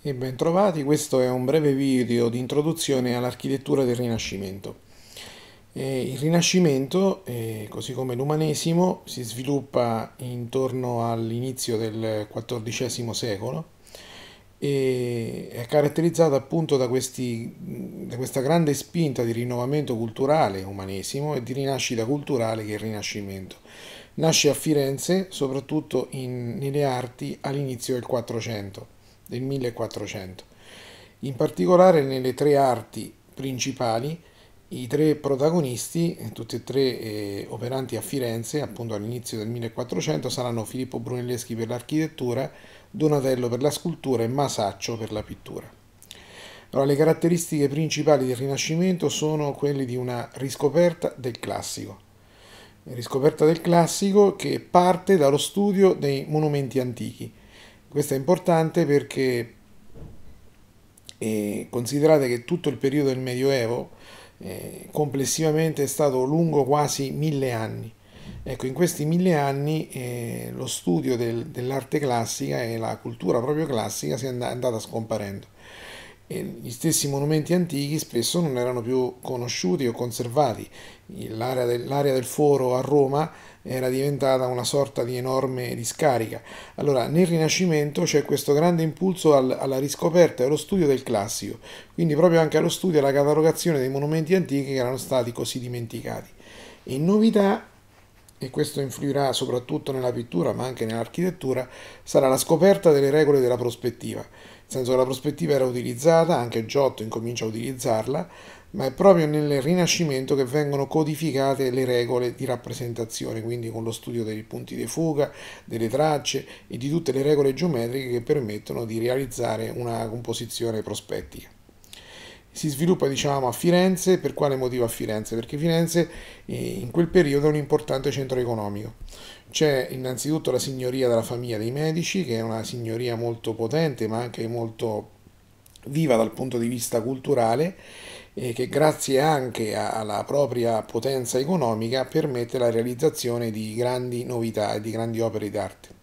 e bentrovati, questo è un breve video di introduzione all'architettura del Rinascimento. Eh, il Rinascimento, eh, così come l'umanesimo, si sviluppa intorno all'inizio del XIV secolo e è caratterizzato appunto da, questi, da questa grande spinta di rinnovamento culturale umanesimo e di rinascita culturale che è il Rinascimento. Nasce a Firenze, soprattutto in, nelle arti, all'inizio del Quattrocento del 1400. In particolare nelle tre arti principali, i tre protagonisti, tutti e tre eh, operanti a Firenze, appunto all'inizio del 1400, saranno Filippo Brunelleschi per l'architettura, Donatello per la scultura e Masaccio per la pittura. Allora, le caratteristiche principali del Rinascimento sono quelle di una riscoperta del classico. Riscoperta del classico che parte dallo studio dei monumenti antichi questo è importante perché eh, considerate che tutto il periodo del Medioevo eh, complessivamente è stato lungo quasi mille anni. Ecco, in questi mille anni eh, lo studio del, dell'arte classica e la cultura proprio classica si è andata scomparendo e gli stessi monumenti antichi spesso non erano più conosciuti o conservati. L'area del, l'area del foro a Roma era diventata una sorta di enorme discarica. Allora, nel Rinascimento c'è questo grande impulso al, alla riscoperta e allo studio del classico, quindi proprio anche allo studio e alla catalogazione dei monumenti antichi che erano stati così dimenticati. E novità e questo influirà soprattutto nella pittura ma anche nell'architettura, sarà la scoperta delle regole della prospettiva. Nel senso che la prospettiva era utilizzata, anche Giotto incomincia a utilizzarla, ma è proprio nel Rinascimento che vengono codificate le regole di rappresentazione, quindi con lo studio dei punti di fuga, delle tracce e di tutte le regole geometriche che permettono di realizzare una composizione prospettica si sviluppa diciamo, a Firenze, per quale motivo a Firenze? Perché Firenze eh, in quel periodo è un importante centro economico. C'è innanzitutto la signoria della famiglia dei Medici, che è una signoria molto potente ma anche molto viva dal punto di vista culturale e che grazie anche alla propria potenza economica permette la realizzazione di grandi novità e di grandi opere d'arte.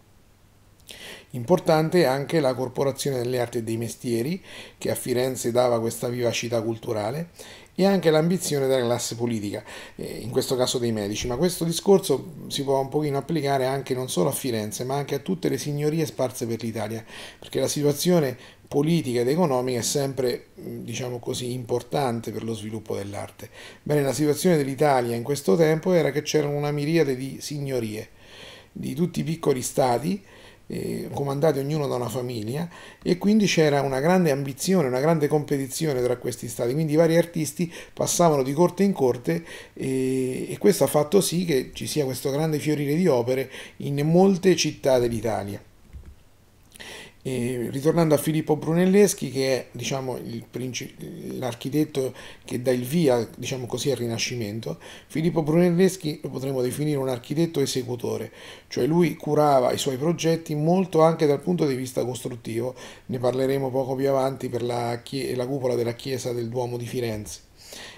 Importante è anche la Corporazione delle Arti e dei Mestieri, che a Firenze dava questa vivacità culturale, e anche l'ambizione della classe politica, eh, in questo caso dei medici, ma questo discorso si può un pochino applicare anche non solo a Firenze, ma anche a tutte le signorie sparse per l'Italia, perché la situazione politica ed economica è sempre, mm, diciamo così, importante per lo sviluppo dell'arte. Bene, la situazione dell'Italia in questo tempo era che c'erano una miriade di signorie, di tutti i piccoli stati, eh, comandati ognuno da una famiglia e quindi c'era una grande ambizione, una grande competizione tra questi stati, quindi i vari artisti passavano di corte in corte eh, e questo ha fatto sì che ci sia questo grande fiorire di opere in molte città dell'Italia. E ritornando a Filippo Brunelleschi, che è diciamo, l'architetto che dà il via diciamo così, al Rinascimento, Filippo Brunelleschi lo potremmo definire un architetto esecutore, cioè lui curava i suoi progetti molto anche dal punto di vista costruttivo, ne parleremo poco più avanti per la, la cupola della chiesa del Duomo di Firenze.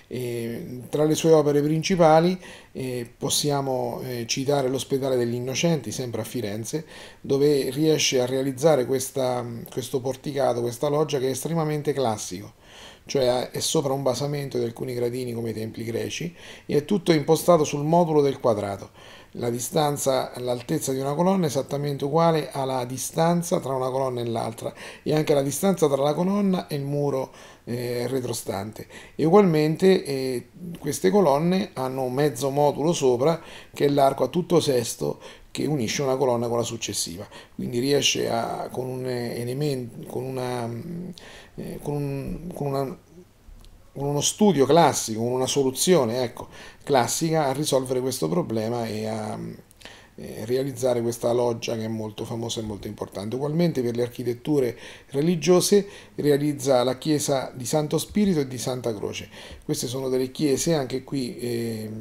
E, tra le sue opere principali eh, possiamo eh, citare l'Ospedale degli Innocenti, sempre a Firenze, dove riesce a realizzare questa, questo porticato, questa loggia che è estremamente classico cioè è sopra un basamento di alcuni gradini come i templi greci, e è tutto impostato sul modulo del quadrato la distanza, l'altezza di una colonna è esattamente uguale alla distanza tra una colonna e l'altra e anche la distanza tra la colonna e il muro eh, retrostante e ugualmente eh, queste colonne hanno mezzo modulo sopra che è l'arco a tutto sesto che unisce una colonna con la successiva quindi riesce a, con un eh, elemento con una, mm, eh, con un, con una con uno studio classico, con una soluzione ecco, classica a risolvere questo problema e a eh, realizzare questa loggia che è molto famosa e molto importante. Ugualmente per le architetture religiose realizza la chiesa di Santo Spirito e di Santa Croce. Queste sono delle chiese anche qui eh,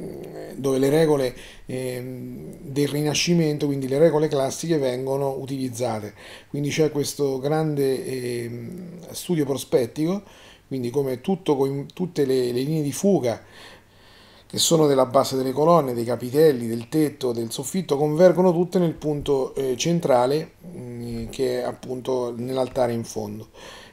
eh, dove le regole ehm, del Rinascimento, quindi le regole classiche, vengono utilizzate. Quindi c'è questo grande ehm, studio prospettico, quindi come tutto, tutte le, le linee di fuga che sono della base delle colonne, dei capitelli, del tetto, del soffitto, convergono tutte nel punto eh, centrale mm, che è appunto nell'altare in fondo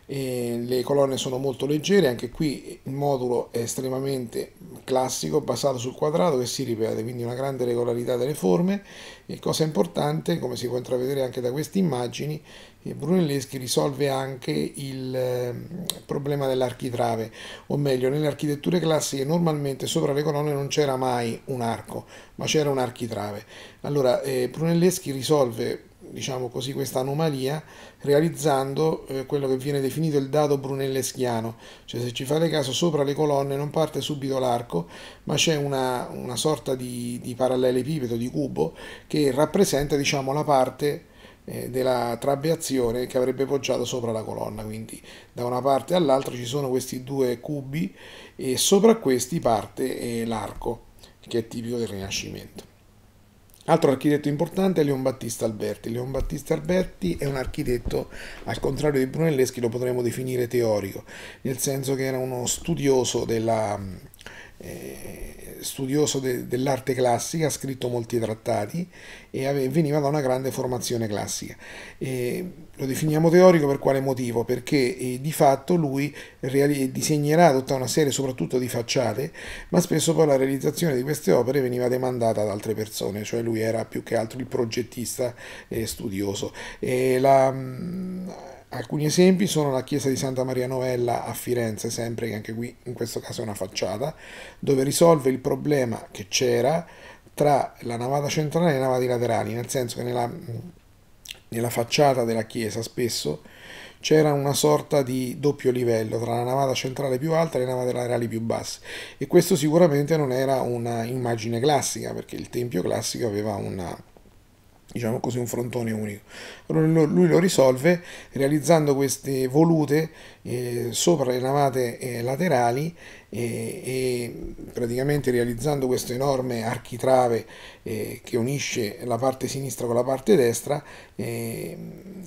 e le colonne sono molto leggere, anche qui il modulo è estremamente classico, basato sul quadrato che si ripete, quindi una grande regolarità delle forme e cosa importante, come si può intravedere anche da queste immagini, eh, Brunelleschi risolve anche il ehm, problema dell'architrave, o meglio, nelle architetture classiche normalmente sopra le colonne non c'era mai un arco, ma c'era un architrave. Allora eh, Brunelleschi risolve diciamo così, questa anomalia realizzando eh, quello che viene definito il dado brunelleschiano, cioè se ci fate caso sopra le colonne non parte subito l'arco ma c'è una, una, sorta di, di parallelepipedo, di cubo che rappresenta diciamo, la parte eh, della trabeazione che avrebbe poggiato sopra la colonna quindi da una parte all'altra ci sono questi due cubi e sopra questi parte eh, l'arco che è tipico del rinascimento Altro architetto importante è Leon Battista Alberti. Leon Battista Alberti è un architetto, al contrario di Brunelleschi, lo potremmo definire teorico, nel senso che era uno studioso della eh, studioso de, dell'arte classica, ha scritto molti trattati e ave, veniva da una grande formazione classica. E lo definiamo teorico per quale motivo? Perché eh, di fatto lui reali- disegnerà tutta una serie soprattutto di facciate, ma spesso poi la realizzazione di queste opere veniva demandata ad altre persone, cioè lui era più che altro il progettista eh, studioso. E la, mh, mm, Alcuni esempi sono la chiesa di Santa Maria Novella a Firenze, sempre che anche qui in questo caso è una facciata, dove risolve il problema che c'era tra la navata centrale e le navate laterali, nel senso che nella, nella facciata della chiesa spesso c'era una sorta di doppio livello tra la navata centrale più alta e le navate laterali più basse e questo sicuramente non era un'immagine classica perché il tempio classico aveva una diciamo così, un frontone unico. Lui lo risolve realizzando queste volute eh, sopra le navate eh, laterali eh, e praticamente realizzando questo enorme architrave eh, che unisce la parte sinistra con la parte destra eh,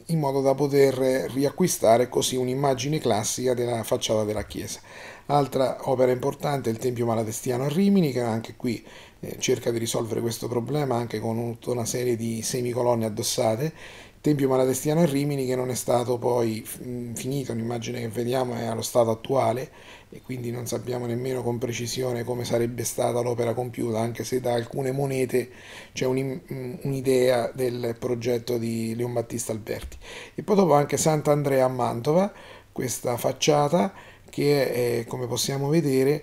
in modo da poter riacquistare così un'immagine classica della facciata della chiesa. Altra opera importante è il Tempio Malatestiano a Rimini, che anche qui eh, cerca di risolvere questo problema anche con tutta una serie di semicolonne addossate. Tempio Malatestiano a Rimini che non è stato poi mm, finito, l'immagine che vediamo è allo stato attuale e quindi non sappiamo nemmeno con precisione come sarebbe stata l'opera compiuta, anche se da alcune monete c'è mm, un'idea del progetto di Leon Battista Alberti. E poi dopo anche Sant'Andrea a Mantova, questa facciata che è, eh, come possiamo vedere,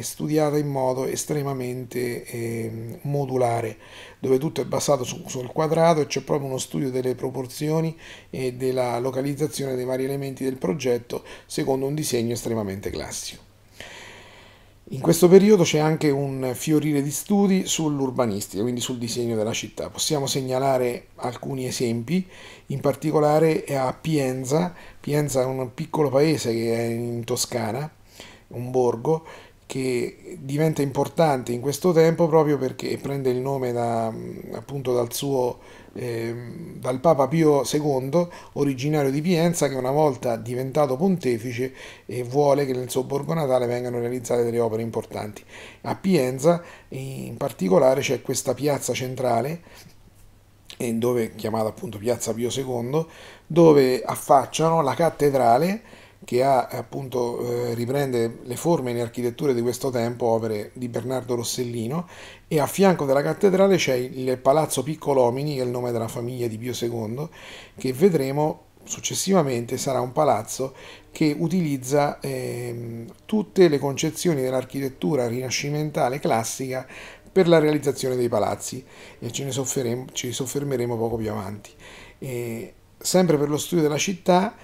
studiata in modo estremamente eh, modulare, dove tutto è basato su, sul quadrato e c'è proprio uno studio delle proporzioni e della localizzazione dei vari elementi del progetto secondo un disegno estremamente classico. In questo periodo c'è anche un fiorire di studi sull'urbanistica, quindi sul disegno della città. Possiamo segnalare alcuni esempi, in particolare a Pienza. Pienza è un piccolo paese che è in Toscana, un borgo, che diventa importante in questo tempo proprio perché prende il nome da, appunto dal suo ehm, dal Papa Pio II, originario di Pienza, che una volta diventato pontefice eh, vuole che nel suo borgo natale vengano realizzate delle opere importanti. A Pienza in particolare c'è questa piazza centrale eh, dove chiamata appunto Piazza Pio II, dove affacciano la cattedrale che ha, eh, appunto, eh, riprende le forme in architetture di questo tempo, opere di Bernardo Rossellino, e a fianco della cattedrale c'è il Palazzo Piccolomini, che è il nome della famiglia di Pio II, che vedremo successivamente sarà un palazzo che utilizza eh, tutte le concezioni dell'architettura rinascimentale classica per la realizzazione dei palazzi e ce ne ci soffermeremo poco più avanti. E sempre per lo studio della città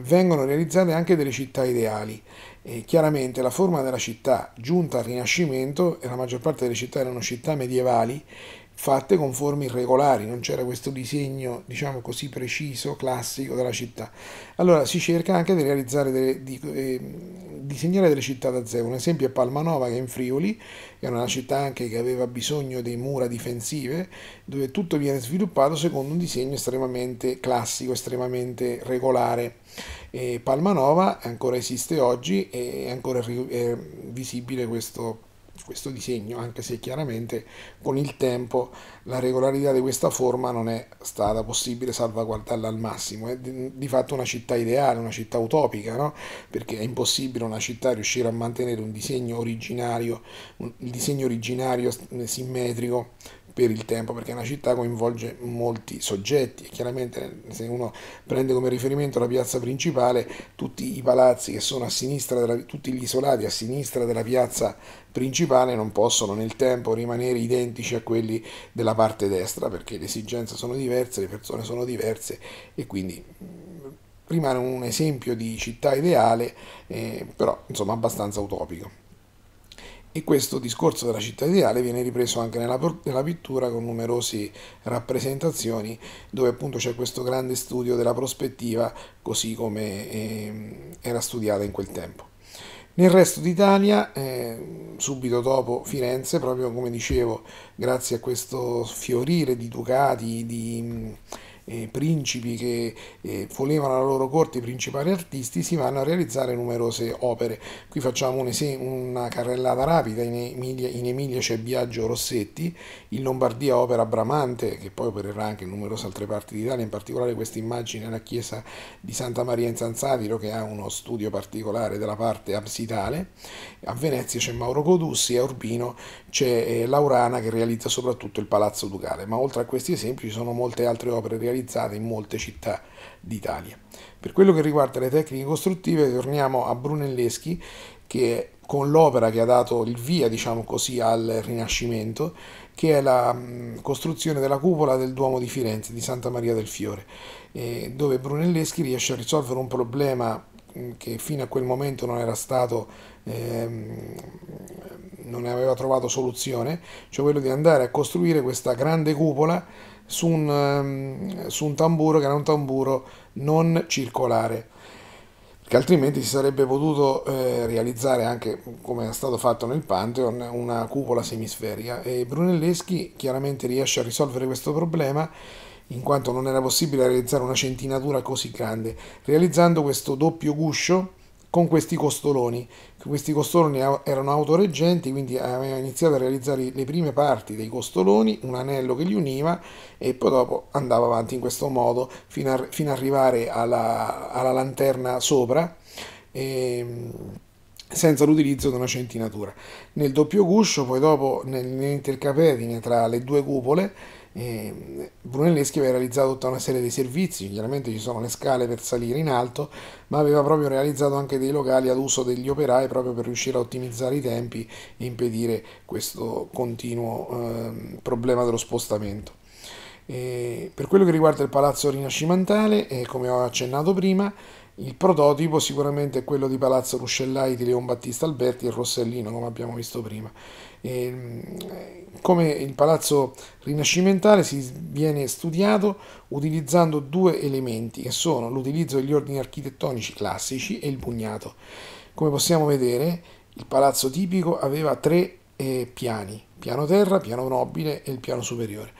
vengono realizzate anche delle città ideali. E chiaramente la forma della città giunta al Rinascimento, e la maggior parte delle città erano città medievali, fatte con forme irregolari, non c'era questo disegno, diciamo così, preciso, classico della città. Allora si cerca anche di realizzare, delle, di, eh, disegnare delle città da zero. Un esempio è Palmanova che è in Friuli, che è una città anche che aveva bisogno di mura difensive, dove tutto viene sviluppato secondo un disegno estremamente classico, estremamente regolare. E Palmanova ancora esiste oggi e è ancora visibile questo questo disegno, anche se chiaramente con il tempo la regolarità di questa forma non è stata possibile salvaguardarla al massimo. È di fatto una città ideale, una città utopica, no? perché è impossibile una città riuscire a mantenere un disegno originario, un, disegno originario simmetrico per il tempo, perché una città coinvolge molti soggetti chiaramente se uno prende come riferimento la piazza principale, tutti i palazzi che sono a sinistra, della, tutti gli isolati a sinistra della piazza principale non possono nel tempo rimanere identici a quelli della parte destra, perché le esigenze sono diverse, le persone sono diverse e quindi rimane un esempio di città ideale, eh, però insomma abbastanza utopico. E questo discorso della città ideale viene ripreso anche nella, nella pittura con numerose rappresentazioni dove appunto c'è questo grande studio della prospettiva così come eh, era studiata in quel tempo. Nel resto d'Italia, eh, subito dopo Firenze, proprio come dicevo, grazie a questo fiorire di ducati, di eh, principi che eh, volevano la loro corte i principali artisti, si vanno a realizzare numerose opere. Qui facciamo un esem- una carrellata rapida, in Emilia, in Emilia c'è Biagio Rossetti, in Lombardia opera Bramante, che poi opererà anche in numerose altre parti d'Italia, in particolare questa immagine alla chiesa di Santa Maria in San Satiro che ha uno studio particolare della parte absidale, a Venezia c'è Mauro Codussi, a Urbino c'è eh, Laurana che realizza soprattutto il Palazzo Ducale, ma oltre a questi esempi ci sono molte altre opere realizzate utilizzate in molte città d'Italia. Per quello che riguarda le tecniche costruttive torniamo a Brunelleschi che è con l'opera che ha dato il via diciamo così, al Rinascimento che è la mm, costruzione della cupola del Duomo di Firenze di Santa Maria del Fiore dove Brunelleschi riesce a risolvere un problema mm, che fino a quel momento non era stato ehm, non aveva trovato soluzione cioè quello di andare a costruire questa grande cupola su un, ehm, su un tamburo che era un tamburo non circolare che altrimenti si sarebbe potuto eh, realizzare anche come è stato fatto nel Pantheon una cupola semisferica e Brunelleschi chiaramente riesce a risolvere questo problema in quanto non era possibile realizzare una centinatura così grande realizzando questo doppio guscio con questi costoloni. Questi costoloni erano autoreggenti, quindi aveva iniziato a realizzare le prime parti dei costoloni, un anello che li univa e poi dopo andava avanti in questo modo fino, a, fino ad arrivare alla, alla lanterna sopra. E, ehm, senza l'utilizzo di una centinatura. Nel doppio guscio, poi dopo nell'intercapedine tra le due cupole, Brunelleschi aveva realizzato tutta una serie di servizi, chiaramente ci sono le scale per salire in alto, ma aveva proprio realizzato anche dei locali ad uso degli operai proprio per riuscire a ottimizzare i tempi e impedire questo continuo eh, problema dello spostamento. E per quello che riguarda il palazzo rinascimentale, eh, come ho accennato prima, il prototipo sicuramente è quello di Palazzo Ruscellai di Leon Battista Alberti e Rossellino, come abbiamo visto prima. E, ehm, come il palazzo rinascimentale si viene studiato utilizzando due elementi che sono l'utilizzo degli ordini architettonici classici e il pugnato. Come possiamo vedere, il palazzo tipico aveva tre eh, piani, piano terra, piano nobile e il piano superiore.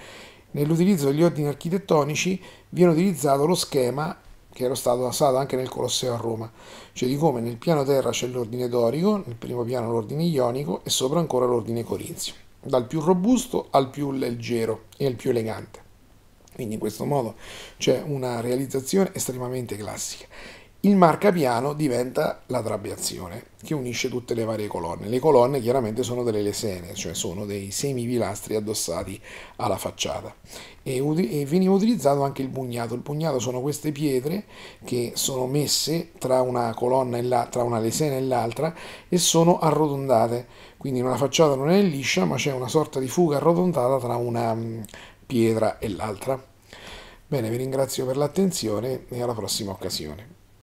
Nell'utilizzo degli ordini architettonici viene utilizzato lo schema che era stato usato anche nel Colosseo a Roma, cioè di come nel piano terra c'è l'ordine dorico, nel primo piano l'ordine ionico e sopra ancora l'ordine corinzio, dal più robusto al più leggero e al più elegante. Quindi in questo modo c'è una realizzazione estremamente classica il marcapiano diventa la trabeazione che unisce tutte le varie colonne. Le colonne chiaramente sono delle lesene, cioè sono dei semipilastri addossati alla facciata. E, e, veniva utilizzato anche il bugnato. Il bugnato sono queste pietre che sono messe tra una colonna e l'altra, tra una lesena e l'altra e sono arrotondate. Quindi una facciata non è liscia, ma c'è una sorta di fuga arrotondata tra una mm, pietra e l'altra. Bene, vi ringrazio per l'attenzione e alla prossima occasione.